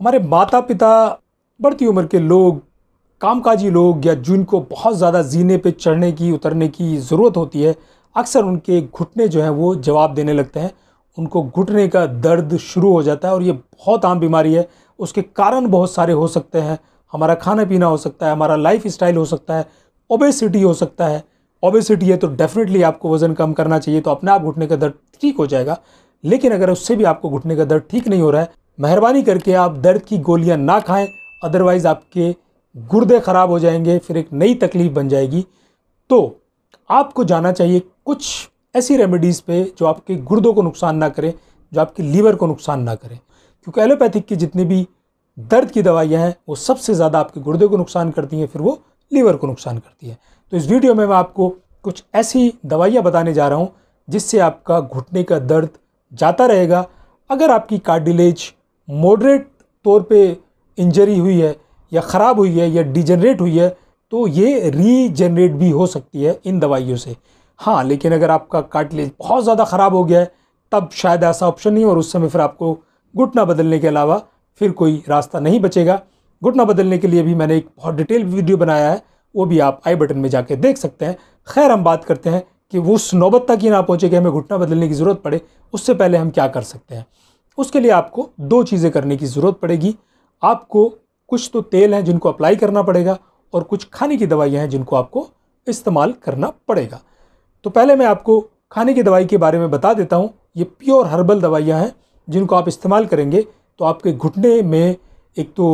हमारे माता पिता बढ़ती उम्र के लोग कामकाजी लोग या जिनको बहुत ज़्यादा जीने पे चढ़ने की उतरने की ज़रूरत होती है अक्सर उनके घुटने जो हैं वो जवाब देने लगते हैं उनको घुटने का दर्द शुरू हो जाता है और ये बहुत आम बीमारी है उसके कारण बहुत सारे हो सकते हैं हमारा खाना पीना हो सकता है हमारा लाइफ स्टाइल हो सकता है ओबेसिटी हो सकता है ओबेसिटी है तो डेफिनेटली आपको वज़न कम करना चाहिए तो अपने आप घुटने का दर्द ठीक हो जाएगा लेकिन अगर उससे भी आपको घुटने का दर्द ठीक नहीं हो रहा है मेहरबानी करके आप दर्द की गोलियां ना खाएं अदरवाइज़ आपके गुर्दे ख़राब हो जाएंगे फिर एक नई तकलीफ़ बन जाएगी तो आपको जाना चाहिए कुछ ऐसी रेमेडीज़ पे जो आपके गुर्दों को नुकसान ना करें जो आपके लीवर को नुकसान ना करें क्योंकि एलोपैथिक की जितनी भी दर्द की दवाइयाँ हैं वो सबसे ज़्यादा आपके गुर्दे को नुकसान करती हैं फिर वो लीवर को नुकसान करती है तो इस वीडियो में मैं आपको कुछ ऐसी दवाइयाँ बताने जा रहा हूँ जिससे आपका घुटने का दर्द जाता रहेगा अगर आपकी कार्डिलेज मॉडरेट तौर पे इंजरी हुई है या ख़राब हुई है या डिजनरेट हुई है तो ये रीजनरेट भी हो सकती है इन दवाइयों से हाँ लेकिन अगर आपका कार्टिलेज बहुत ज़्यादा ख़राब हो गया है तब शायद ऐसा ऑप्शन नहीं और उस समय फिर आपको घुटना बदलने के अलावा फिर कोई रास्ता नहीं बचेगा घुटना बदलने के लिए भी मैंने एक बहुत डिटेल वीडियो बनाया है वो भी आप आई बटन में जाके देख सकते हैं खैर हम बात करते हैं कि वो उस नौबत तक ही ना पहुँचे कि हमें घुटना बदलने की ज़रूरत पड़े उससे पहले हम क्या कर सकते हैं उसके लिए आपको दो चीज़ें करने की ज़रूरत पड़ेगी आपको कुछ तो तेल हैं जिनको अप्लाई करना पड़ेगा और कुछ खाने की दवाइयाँ हैं जिनको आपको इस्तेमाल करना पड़ेगा तो पहले मैं आपको खाने की दवाई के बारे में बता देता हूँ ये प्योर हर्बल दवाइयाँ हैं जिनको आप इस्तेमाल करेंगे तो आपके घुटने में एक तो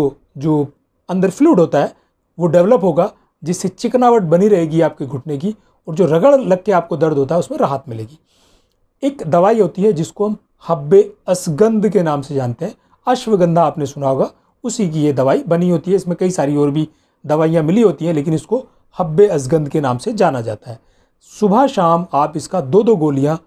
जो अंदर फ्लूड होता है वो डेवलप होगा जिससे चिकनावट बनी रहेगी आपके घुटने की और जो रगड़ लग के आपको दर्द होता है उसमें राहत मिलेगी एक दवाई होती है जिसको हम हब्बे असगंध के नाम से जानते हैं अश्वगंधा आपने सुना होगा उसी की ये दवाई बनी होती है इसमें कई सारी और भी दवाइयाँ मिली होती हैं लेकिन इसको हब्बे असगंध के नाम से जाना जाता है सुबह शाम आप इसका दो दो गोलियाँ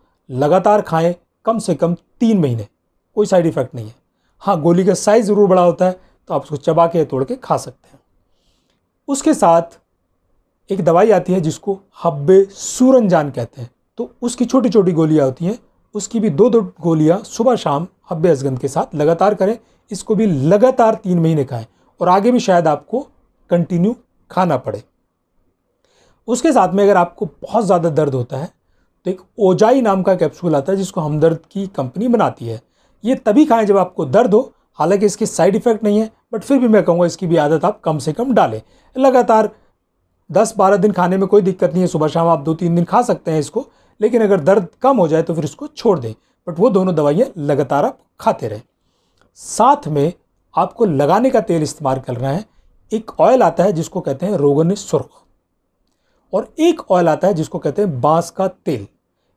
लगातार खाएँ कम से कम तीन महीने कोई साइड इफ़ेक्ट नहीं है हाँ गोली का साइज़ ज़रूर बड़ा होता है तो आप उसको चबा के तोड़ के खा सकते हैं उसके साथ एक दवाई आती है जिसको हब्बे सूरनजान कहते हैं तो उसकी छोटी छोटी गोलियाँ होती हैं उसकी भी दो दो गोलियाँ सुबह शाम हब्बे के साथ लगातार करें इसको भी लगातार तीन महीने खाएं और आगे भी शायद आपको कंटिन्यू खाना पड़े उसके साथ में अगर आपको बहुत ज़्यादा दर्द होता है तो एक ओजाई नाम का कैप्सूल आता है जिसको हमदर्द की कंपनी बनाती है ये तभी खाएं जब आपको दर्द हो हालांकि इसके साइड इफ़ेक्ट नहीं है बट फिर भी मैं कहूँगा इसकी भी आदत आप कम से कम डालें लगातार दस बारह दिन खाने में कोई दिक्कत नहीं है सुबह शाम आप दो तीन दिन खा सकते हैं इसको लेकिन अगर दर्द कम हो जाए तो फिर उसको छोड़ दें बट वो दोनों दवाइयाँ लगातार आप खाते रहें साथ में आपको लगाने का तेल इस्तेमाल करना है एक ऑयल आता है जिसको कहते हैं रोगन सुरख और एक ऑयल आता है जिसको कहते हैं बांस का तेल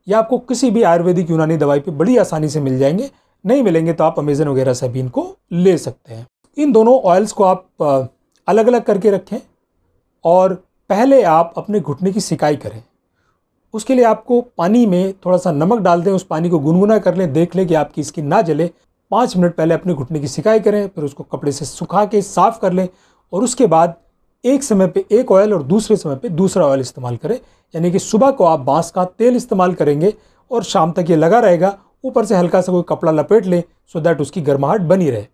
यह आपको किसी भी आयुर्वेदिक यूनानी दवाई पे बड़ी आसानी से मिल जाएंगे नहीं मिलेंगे तो आप अमेजन वगैरह से भी इनको ले सकते हैं इन दोनों ऑयल्स को आप अलग अलग करके रखें और पहले आप अपने घुटने की सिकाई करें उसके लिए आपको पानी में थोड़ा सा नमक डाल दें उस पानी को गुनगुना कर लें देख लें कि आपकी स्किन ना जले पाँच मिनट पहले अपने घुटने की सिकाई करें फिर उसको कपड़े से सुखा के साफ़ कर लें और उसके बाद एक समय पे एक ऑयल और दूसरे समय पे दूसरा ऑयल इस्तेमाल करें यानी कि सुबह को आप बांस का तेल इस्तेमाल करेंगे और शाम तक ये लगा रहेगा ऊपर से हल्का सा कोई कपड़ा लपेट लें सो दैट उसकी गर्माहट बनी रहे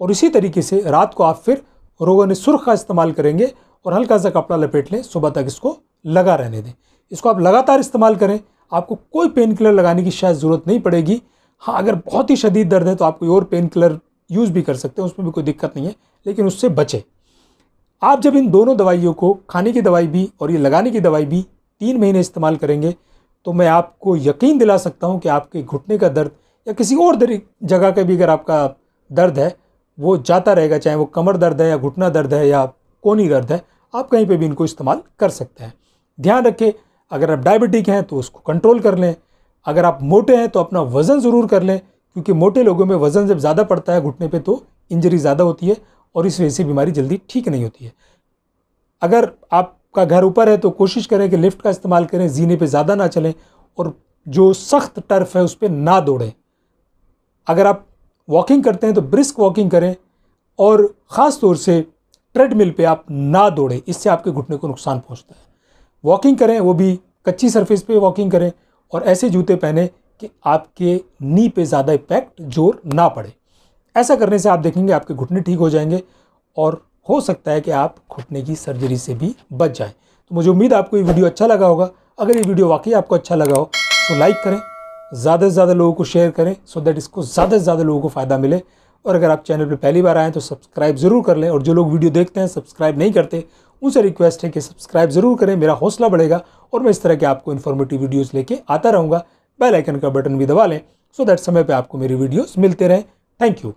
और इसी तरीके से रात को आप फिर रोगन सुर्ख का इस्तेमाल करेंगे और हल्का सा कपड़ा लपेट लें सुबह तक इसको लगा रहने दें इसको आप लगातार इस्तेमाल करें आपको कोई पेन किलर लगाने की शायद ज़रूरत नहीं पड़ेगी हाँ अगर बहुत ही शदीद दर्द है तो आप कोई और पेन किलर यूज़ भी कर सकते हैं उसमें भी कोई दिक्कत नहीं है लेकिन उससे बचें आप जब इन दोनों दवाइयों को खाने की दवाई भी और ये लगाने की दवाई भी तीन महीने इस्तेमाल करेंगे तो मैं आपको यकीन दिला सकता हूँ कि आपके घुटने का दर्द या किसी और जगह का भी अगर आपका दर्द है वो जाता रहेगा चाहे वो कमर दर्द है या घुटना दर्द है या कोनी दर्द है आप कहीं पे भी इनको इस्तेमाल कर सकते हैं ध्यान रखें अगर आप डायबिटिक हैं तो उसको कंट्रोल कर लें अगर आप मोटे हैं तो अपना वज़न ज़रूर कर लें क्योंकि मोटे लोगों में वज़न जब ज़्यादा पड़ता है घुटने पे तो इंजरी ज़्यादा होती है और इस वजह से बीमारी जल्दी ठीक नहीं होती है अगर आपका घर ऊपर है तो कोशिश करें कि लिफ्ट का इस्तेमाल करें जीने पर ज़्यादा ना चलें और जो सख्त टर्फ है उस पर ना दौड़ें अगर आप वॉकिंग करते हैं तो ब्रिस्क वॉकिंग करें और ख़ास तौर से ट्रेडमिल पे आप ना दौड़ें इससे आपके घुटने को नुकसान पहुंचता है वॉकिंग करें वो भी कच्ची सरफेस पे वॉकिंग करें और ऐसे जूते पहने कि आपके नी पे ज़्यादा इम्पैक्ट जोर ना पड़े ऐसा करने से आप देखेंगे आपके घुटने ठीक हो जाएंगे और हो सकता है कि आप घुटने की सर्जरी से भी बच जाएं तो मुझे उम्मीद आपको ये वीडियो अच्छा लगा होगा अगर ये वीडियो वाकई आपको अच्छा लगा हो तो लाइक करें ज़्यादा से ज़्यादा लोगों को शेयर करें सो दैट इसको ज़्यादा से ज़्यादा लोगों को फ़ायदा मिले और अगर आप चैनल पर पहली बार आएँ तो सब्सक्राइब ज़रूर कर लें और जो लोग वीडियो देखते हैं सब्सक्राइब नहीं करते उनसे रिक्वेस्ट है कि सब्सक्राइब ज़रूर करें मेरा हौसला बढ़ेगा और मैं इस तरह के आपको इन्फॉर्मेटिव वीडियोस लेके आता रहूँगा बेल आइकन का बटन भी दबा लें सो दैट समय पे आपको मेरी वीडियोस मिलते रहें थैंक यू